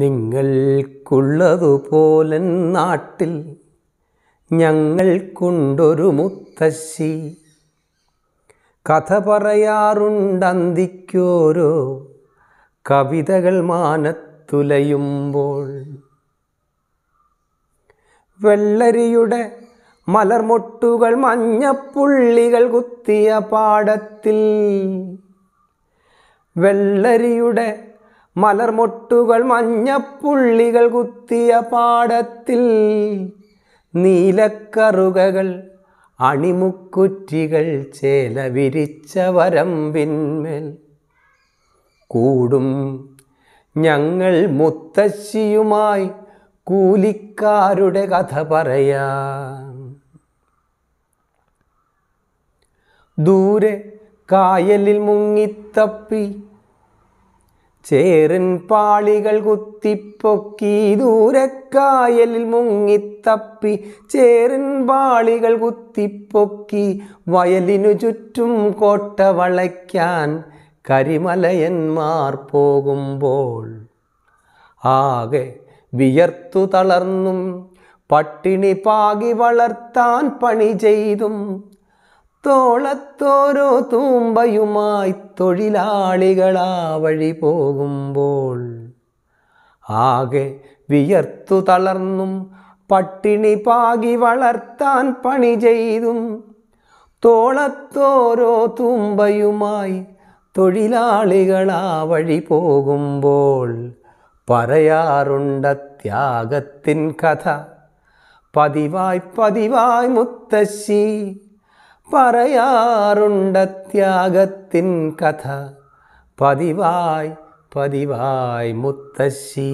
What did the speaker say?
നിങ്ങൾക്കുള്ളതുപോലൻ നാട്ടിൽ ഞങ്ങൾക്കുണ്ടൊരു മുത്തശ്ശി കഥ പറയാറുണ്ടന്തിക്കോരോ കവിതകൾ മാനത്തുലയുമ്പോൾ വെള്ളരിയുടെ മലർമൊട്ടുകൾ മഞ്ഞപ്പുള്ളികൾ കുത്തിയ പാടത്തിൽ വെള്ളരിയുടെ മലർമൊട്ടുകൾ മഞ്ഞപ്പുള്ളികൾ കുത്തിയ പാടത്തിൽ നീലക്കറുകകൾ അണിമുക്കുറ്റികൾ ചേല വിരിച്ച വരമ്പിന്മേൽ കൂടും ഞങ്ങൾ മുത്തശ്ശിയുമായി കൂലിക്കാരുടെ കഥ പറയാ ദൂരെ കായലിൽ മുങ്ങിത്തപ്പി ചേറിൻ പാളികൾ കുത്തിപ്പൊക്കി ദൂരക്കായലിൽ മുങ്ങിത്തപ്പി ചേറിൻ പാളികൾ കുത്തിപ്പൊക്കി വയലിനു ചുറ്റും കോട്ട വളയ്ക്കാൻ കരിമലയന്മാർ പോകുമ്പോൾ ആകെ വിയർത്തു തളർന്നും പട്ടിണി പാകി വളർത്താൻ പണി ചെയ്തും തോളത്തോരോ തൂമ്പയുമായി തൊഴിലാളികളാ വഴി പോകുമ്പോൾ ആകെ വിയർത്തു തളർന്നും പട്ടിണി പാകി വളർത്താൻ പണി ചെയ്തും തോളത്തോരോ തുമ്പയുമായി തൊഴിലാളികളാ വഴി പോകുമ്പോൾ പറയാറുണ്ട ത്യാഗത്തിൻ കഥ പതിവായി പതിവായി മുത്തശ്ശി പറയാറുണ്ട ത്യാഗത്തിൻ കഥ പതിവായി പതിവായി മുത്തശ്ശി